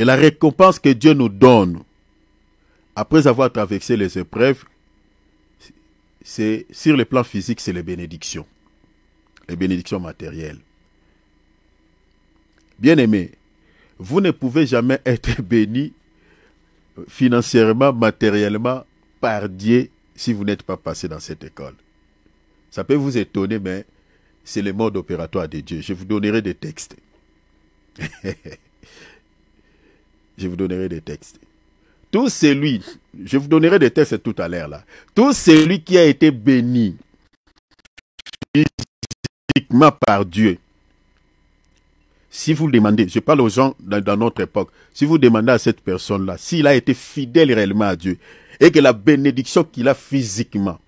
Et la récompense que Dieu nous donne après avoir traversé les épreuves, c'est sur le plan physique, c'est les bénédictions, les bénédictions matérielles. Bien-aimés, vous ne pouvez jamais être béni financièrement, matériellement par Dieu si vous n'êtes pas passé dans cette école. Ça peut vous étonner, mais c'est le mode opératoire de Dieu. Je vous donnerai des textes. je vous donnerai des textes. Tout celui, je vous donnerai des textes tout à l'heure là, tout celui qui a été béni physiquement par Dieu, si vous demandez, je parle aux gens dans, notre époque, si vous demandez à cette personne-là s'il a été fidèle réellement à Dieu et que la bénédiction qu'il a physiquement,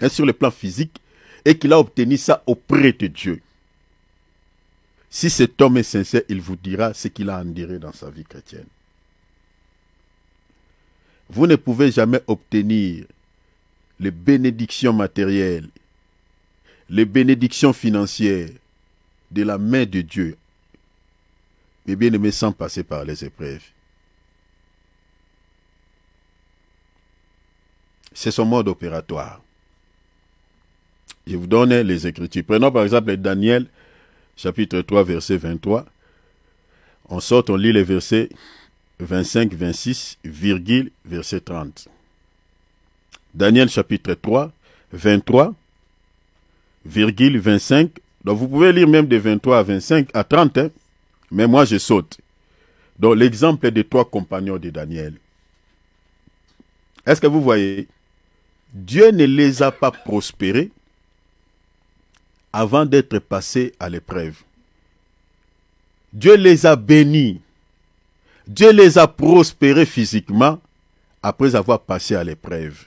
hein, sur le plan physique, et qu'il a obtenu ça auprès de Dieu, si cet homme est sincère, il vous dira ce qu'il a enduré dans sa vie chrétienne. Vous ne pouvez jamais obtenir les bénédictions matérielles, les bénédictions financières de la main de Dieu. Mais bien aimé sans passer par les épreuves. C'est son mode opératoire. Je vous donne les Écritures. Prenons par exemple Daniel, chapitre 3, verset 23. On sort, on lit les versets 25-26, virgule, verset 30. Daniel chapitre 3, 23, 25. Donc vous pouvez lire même de 23 à 25 à 30, hein. mais moi je saute. Donc l'exemple des trois compagnons de Daniel. Est-ce que vous voyez Dieu ne les a pas prospérés avant d'être passés à l'épreuve. Dieu les a bénis Dieu les a prospérés physiquement après avoir passé à l'épreuve.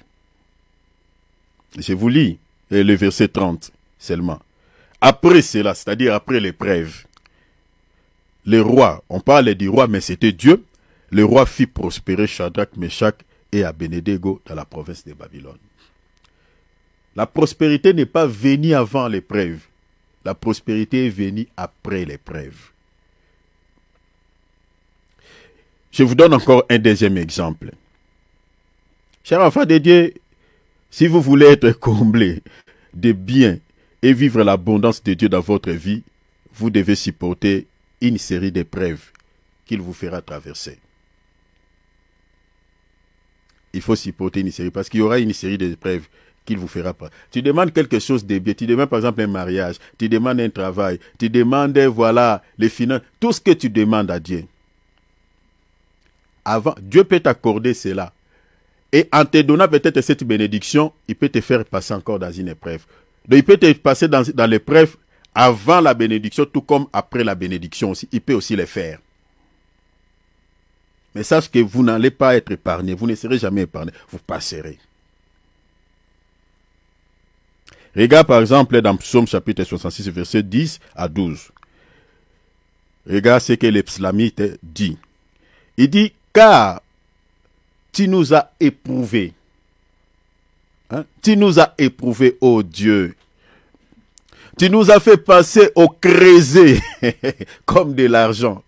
Je vous lis euh, le verset 30 seulement. Après cela, c'est-à-dire après l'épreuve, le roi, on parlait du roi, mais c'était Dieu, le roi fit prospérer Shadrach, Meshach et Abednego dans la province de Babylone. La prospérité n'est pas venue avant l'épreuve. La prospérité est venue après l'épreuve. Je vous donne encore un deuxième exemple. Cher enfant de Dieu, si vous voulez être comblé de biens et vivre l'abondance de Dieu dans votre vie, vous devez supporter une série d'épreuves qu'il vous fera traverser. Il faut supporter une série parce qu'il y aura une série d'épreuves qu'il vous fera pas. Tu demandes quelque chose de bien, tu demandes par exemple un mariage, tu demandes un travail, tu demandes, voilà, les finances, tout ce que tu demandes à Dieu avant, Dieu peut t'accorder cela. Et en te donnant peut-être cette bénédiction, il peut te faire passer encore dans une épreuve. Donc il peut te passer dans, dans l'épreuve avant la bénédiction, tout comme après la bénédiction aussi. Il peut aussi le faire. Mais sache que vous n'allez pas être épargné. Vous ne serez jamais épargné. Vous passerez. Regarde par exemple dans Psaume chapitre 66, verset 10 à 12. Regarde ce que l'Epslamite dit. Il dit, car tu nous as éprouvés. Hein? Tu nous as éprouvés, ô oh Dieu. Tu nous as fait passer au crésé comme de l'argent.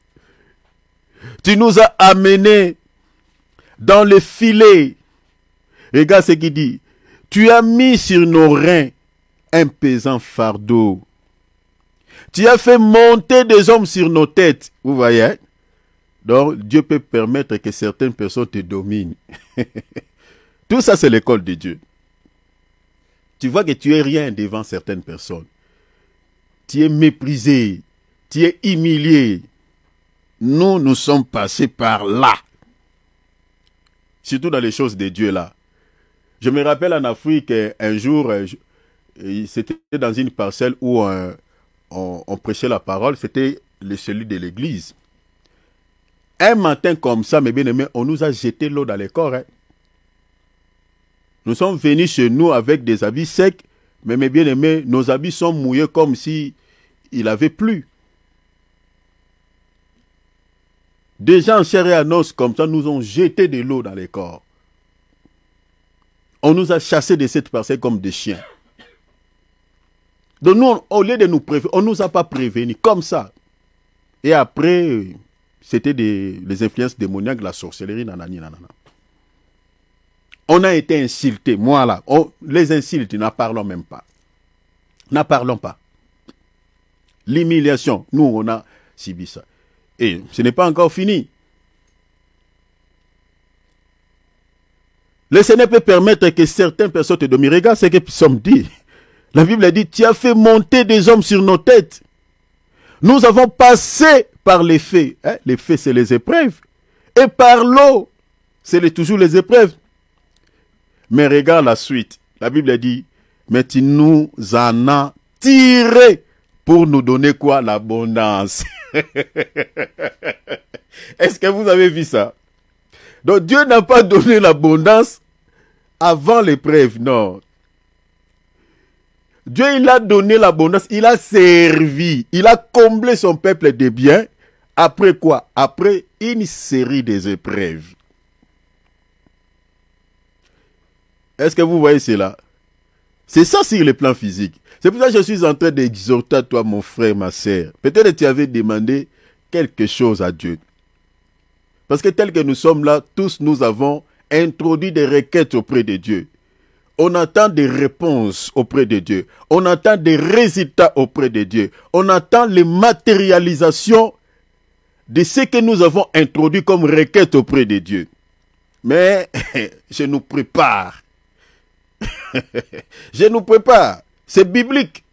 Tu nous as amenés dans le filet. Regarde ce qu'il dit. Tu as mis sur nos reins un pesant fardeau. Tu as fait monter des hommes sur nos têtes. Vous voyez hein? Donc, Dieu peut permettre que certaines personnes te dominent. Tout ça, c'est l'école de Dieu. Tu vois que tu es rien devant certaines personnes. Tu es méprisé, tu es humilié. Nous, nous sommes passés par là. Surtout dans les choses de Dieu là. Je me rappelle en Afrique, un jour, euh, euh, c'était dans une parcelle où euh, on, prêchait la parole, c'était le celui de l'église. Un matin comme ça, mes bien-aimés, on nous a jeté l'eau dans les corps. Hein. Nous sommes venus chez nous avec des habits secs, mais mes bien-aimés, nos habits sont mouillés comme si il avait plu. Des gens chers à et comme ça nous ont jeté de l'eau dans les corps. On nous a chassés de cette parcelle comme des chiens. Donc nous, au lieu de nous prévenir, on ne nous a pas prévenus comme ça. Et après, c'était les influences démoniaques, la sorcellerie, nanani, nanana. On a été insultés, moi là. Oh, les insultes, n'en parlons même pas. N'en parlons pas. L'humiliation, nous, on a subi ça. Et ce n'est pas encore fini. Le Seigneur peut permettre que certaines personnes te dominent. Regarde ce que sommes dit. La Bible dit, tu as fait monter des hommes sur nos têtes. Nous avons passé par les faits. Hein, les faits, c'est les épreuves. Et par l'eau, c'est toujours les épreuves. Mais regarde la suite. La Bible dit, mais tu nous en as tiré pour nous donner quoi L'abondance. Est-ce que vous avez vu ça Donc Dieu n'a pas donné l'abondance avant l'épreuve, non. Dieu, il a donné l'abondance, il a servi, il a comblé son peuple de biens après quoi Après une série des épreuves. Est-ce que vous voyez cela C'est ça sur le plan physique. C'est pour ça que je suis en train d'exhorter à toi, mon frère, ma sœur. Peut-être que tu avais demandé quelque chose à Dieu. Parce que tel que nous sommes là, tous nous avons introduit des requêtes auprès de Dieu. On attend des réponses auprès de Dieu. On attend des résultats auprès de Dieu. On attend les matérialisations de ce que nous avons introduit comme requête auprès de Dieu. Mais je nous prépare. je nous prépare. C'est biblique.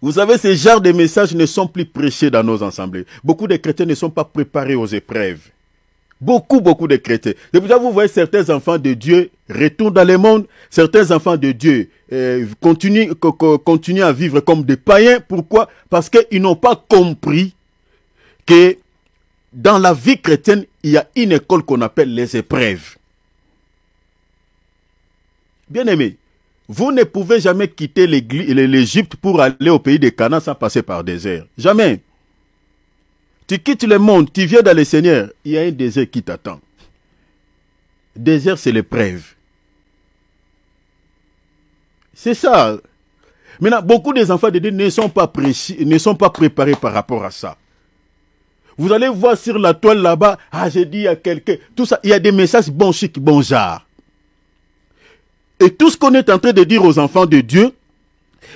Vous savez, ce genre de messages ne sont plus prêchés dans nos assemblées. Beaucoup de chrétiens ne sont pas préparés aux épreuves. Beaucoup, beaucoup de chrétiens. Depuis vous voyez certains enfants de Dieu retournent dans le monde. Certains enfants de Dieu euh, continuent à vivre comme des païens. Pourquoi Parce qu'ils n'ont pas compris que dans la vie chrétienne, il y a une école qu'on appelle les épreuves. bien aimé, vous ne pouvez jamais quitter l'Égypte pour aller au pays de Canaan sans passer par désert. Jamais. Tu quittes le monde, tu viens dans le Seigneur, il y a un désert qui t'attend. Désert, c'est l'épreuve. C'est ça. Maintenant, beaucoup des enfants de Dieu ne sont pas, ne sont pas préparés par rapport à ça. Vous allez voir sur la toile là-bas, ah, j'ai dit à quelqu'un, tout ça, il y a des messages bon chic, bon genre. Et tout ce qu'on est en train de dire aux enfants de Dieu,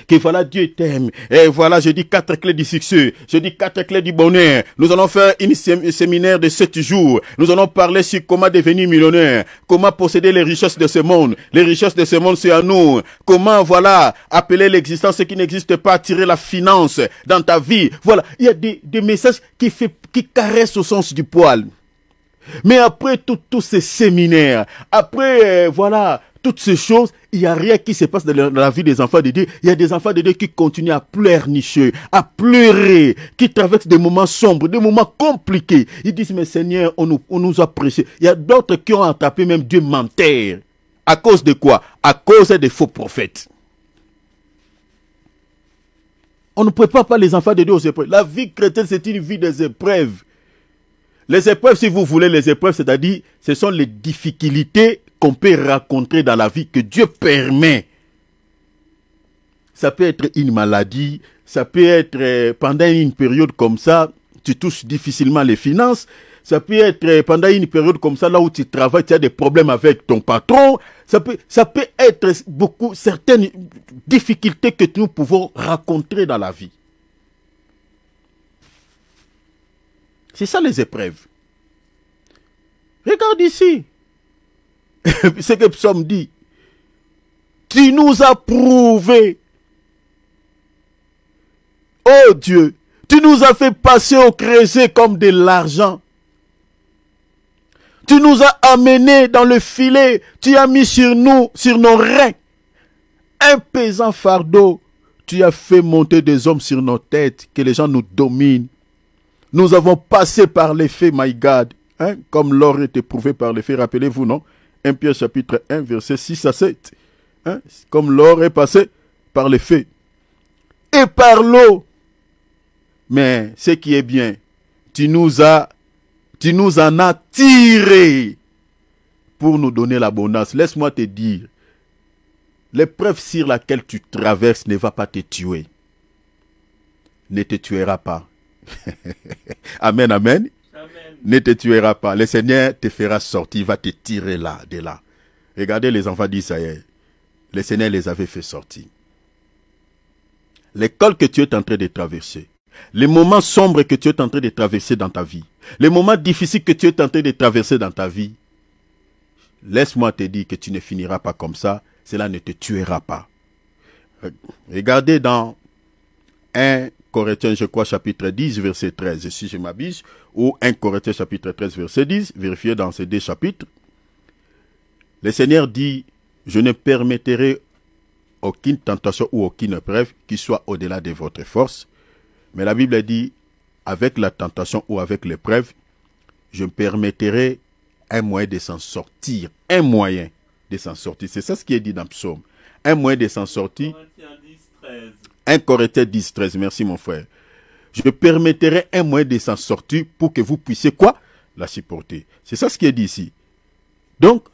que voilà Dieu t'aime. Et voilà, je dis quatre clés du succès. Je dis quatre clés du bonheur. Nous allons faire une séminaire de sept jours. Nous allons parler sur comment devenir millionnaire. Comment posséder les richesses de ce monde. Les richesses de ce monde, c'est à nous. Comment, voilà, appeler l'existence qui n'existe pas, tirer la finance dans ta vie. Voilà. Il y a des, messages qui qui caressent au sens du poil. Mais après tous ces séminaires, après, euh, voilà, toutes ces choses, il n'y a rien qui se passe dans la vie des enfants de Dieu. Il y a des enfants de Dieu qui continuent à pleurnicher, à pleurer, qui traversent des moments sombres, des moments compliqués. Ils disent, mais Seigneur, on nous, on a prêchés. Il y a d'autres qui ont attrapé même Dieu menteur. À cause de quoi À cause des faux prophètes. On ne prépare pas les enfants de Dieu aux épreuves. La vie chrétienne, c'est une vie des épreuves. Les épreuves, si vous voulez, les épreuves, c'est-à-dire, ce sont les difficultés qu'on peut rencontrer dans la vie que Dieu permet. Ça peut être une maladie, ça peut être euh, pendant une période comme ça, tu touches difficilement les finances, ça peut être euh, pendant une période comme ça, là où tu travailles, tu as des problèmes avec ton patron, ça peut, ça peut être beaucoup, certaines difficultés que nous pouvons rencontrer dans la vie. C'est ça les épreuves. Regarde ici, ce que Psaume dit, tu nous as prouvé, oh Dieu, tu nous as fait passer au creuset comme de l'argent. Tu nous as amenés dans le filet, tu as mis sur nous, sur nos reins, un pesant fardeau. Tu as fait monter des hommes sur nos têtes, que les gens nous dominent. Nous avons passé par faits my God, hein, comme l'or est éprouvé par les faits rappelez-vous, non 1 Pierre chapitre 1, verset 6 à 7. Hein, comme l'or est passé par les faits et par l'eau. Mais ce qui est bien, tu nous as, tu nous en as tiré pour nous donner l'abondance. Laisse-moi te dire, l'épreuve sur laquelle tu traverses ne va pas te tuer. Ne te tuera pas. amen, amen ne te tuera pas. Le Seigneur te fera sortir, il va te tirer là, de là. Regardez les enfants d'Israël. Le Seigneur les avait fait sortir. L'école que tu es en train de traverser, les moments sombres que tu es en train de traverser dans ta vie, les moments difficiles que tu es en train de traverser dans ta vie, laisse-moi te dire que tu ne finiras pas comme ça, cela ne te tuera pas. Regardez dans 1 Corinthiens, je crois, chapitre 10, verset 13, si je m'abuse, ou 1 Corinthiens, chapitre 13, verset 10, vérifiez dans ces deux chapitres. Le Seigneur dit, je ne permettrai aucune tentation ou aucune épreuve qui soit au-delà de votre force. Mais la Bible dit, avec la tentation ou avec l'épreuve, je permettrai un moyen de s'en sortir. Un moyen de s'en sortir. C'est ça ce qui est dit dans le psaume. Un moyen de s'en sortir. 10, 1 Corinthiens 10, 13. Merci, mon frère. Je permettrai un moyen de s'en sortir pour que vous puissiez quoi La supporter. C'est ça ce qui est dit ici. Donc,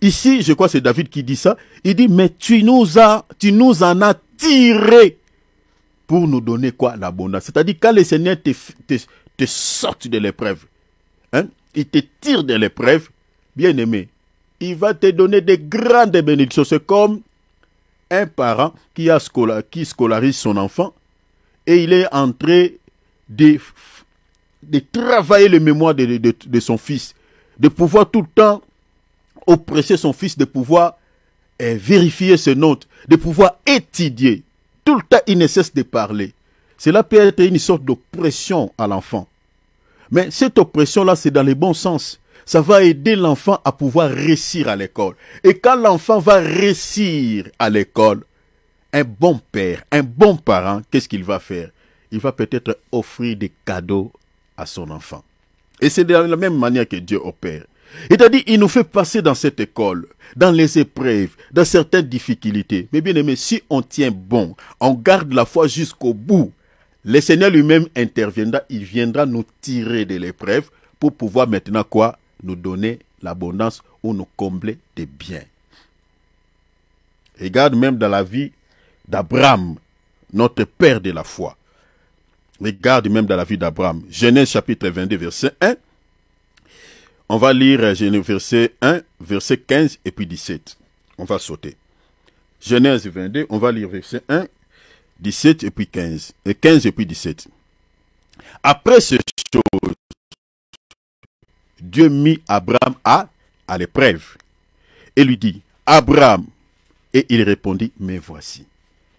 ici, je crois que c'est David qui dit ça. Il dit, mais tu nous, as, tu nous en as tiré pour nous donner quoi L'abondance. C'est-à-dire, quand le Seigneur te, te, de l'épreuve, hein, il te tire de l'épreuve, bien aimé, il va te donner de grandes bénédictions. C'est comme un parent qui, a qui scolarise son enfant et il est en train de, travailler le mémoire de, son fils, de pouvoir tout le temps oppresser son fils, de pouvoir eh, vérifier ses notes, de pouvoir étudier. Tout le temps, il ne cesse de parler. Cela peut être une sorte d'oppression à l'enfant. Mais cette oppression-là, c'est dans le bon sens ça va aider l'enfant à pouvoir réussir à l'école. Et quand l'enfant va réussir à l'école, un bon père, un bon parent, qu'est-ce qu'il va faire Il va peut-être offrir des cadeaux à son enfant. Et c'est de la même manière que Dieu opère. C'est-à-dire, il nous fait passer dans cette école, dans les épreuves, dans certaines difficultés. Mais bien aimé, si on tient bon, on garde la foi jusqu'au bout, le Seigneur lui-même interviendra, il viendra nous tirer de l'épreuve pour pouvoir maintenant quoi nous donner l'abondance ou nous combler des biens. Regarde même dans la vie d'Abraham, notre père de la foi. Regarde même dans la vie d'Abraham. Genèse chapitre 22, verset 1. On va lire euh, Genèse verset 1, verset 15 et puis 17. On va sauter. Genèse 22, on va lire verset 1, 17 et puis 15. Et 15 et puis 17. Après ces choses, Dieu mit Abraham à, à l'épreuve et lui dit, Abraham. Et il répondit, mais voici.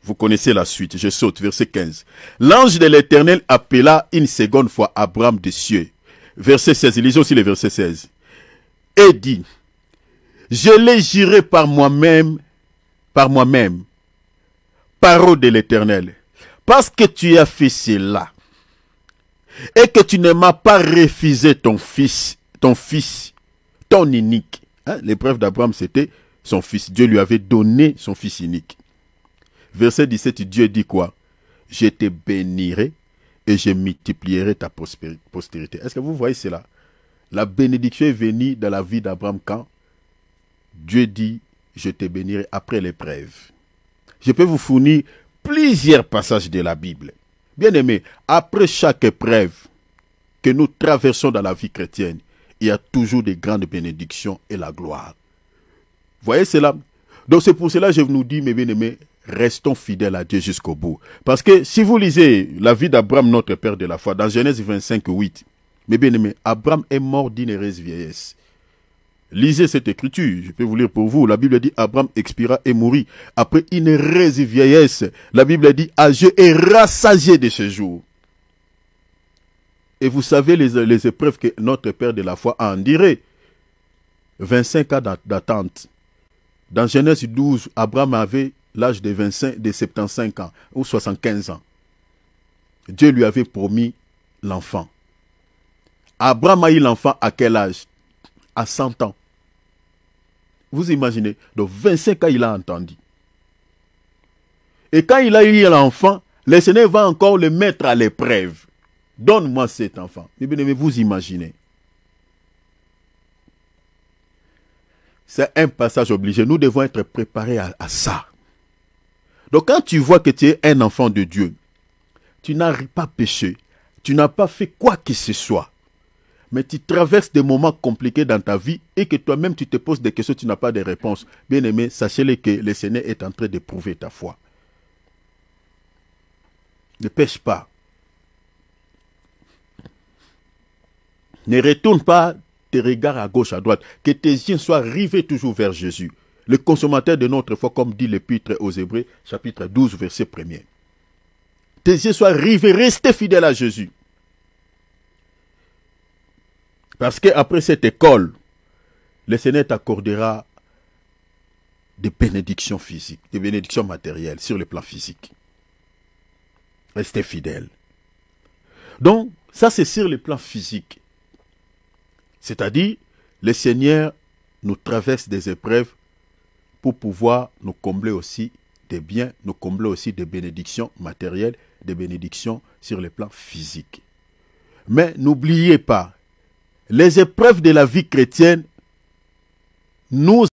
Vous connaissez la suite, je saute, verset 15. L'ange de l'Éternel appela une seconde fois Abraham des cieux. Verset 16, lisez aussi le verset 16. Et dit, je l'ai juré par moi-même, par moi-même, parole de l'Éternel, parce que tu as fait cela, et que tu ne m'as pas refusé ton fils ton fils, ton unique. Hein, l'épreuve d'Abraham, c'était son fils. Dieu lui avait donné son fils unique. Verset 17, Dieu dit quoi Je te bénirai et je multiplierai ta postérité. Est-ce que vous voyez cela La bénédiction est venue dans la vie d'Abraham quand Dieu dit, je te bénirai après l'épreuve. Je peux vous fournir plusieurs passages de la Bible. Bien aimé, après chaque épreuve que nous traversons dans la vie chrétienne, il y a toujours des grandes bénédictions et la gloire. Voyez cela Donc c'est pour cela que je vous dis, mes bien-aimés, restons fidèles à Dieu jusqu'au bout. Parce que si vous lisez la vie d'Abraham, notre père de la foi, dans Genèse 25, 8, mes bien-aimés, Abraham est mort d'une Lisez cette écriture, je peux vous lire pour vous. La Bible dit Abraham expira et mourut après une La vieillesse. La âgé et rassasié de ce jour. Et vous savez les, épreuves que notre Père de la foi a endurées. 25 ans d'attente. Dans Genèse 12, Abraham avait l'âge de, de 75 ans ou 75 ans. Dieu lui avait promis l'enfant. Abraham a eu l'enfant à quel âge À 100 ans. Vous imaginez Donc 25 ans, il a entendu. Et quand il a eu l'enfant, le Seigneur va encore le mettre à l'épreuve. Donne-moi cet enfant. Mais bien vous imaginez. C'est un passage obligé. Nous devons être préparés à, ça. Donc quand tu vois que tu es un enfant de Dieu, tu n'as pas péché, tu n'as pas fait quoi que ce soit, mais tu traverses des moments compliqués dans ta vie et que toi-même tu te poses des questions, tu n'as pas de réponse. Bien aimé, sachez-le que le Seigneur est en train d'éprouver ta foi. Ne pêche pas. Ne retourne pas tes regards à gauche, à droite. Que tes yeux soient rivés toujours vers Jésus, le consommateur de notre foi, comme dit l'Épître aux Hébreux, chapitre 12, verset 1er. Tes yeux soient rivés, restez fidèles à Jésus. Parce qu'après cette école, le Seigneur t'accordera des bénédictions physiques, des bénédictions matérielles sur le plan physique. Restez fidèles. Donc, ça c'est sur le plan physique. C'est-à-dire, le Seigneur nous traverse des épreuves pour pouvoir nous combler aussi des biens, nous combler aussi des bénédictions matérielles, des bénédictions sur le plan physique. Mais n'oubliez pas, les épreuves de la vie chrétienne nous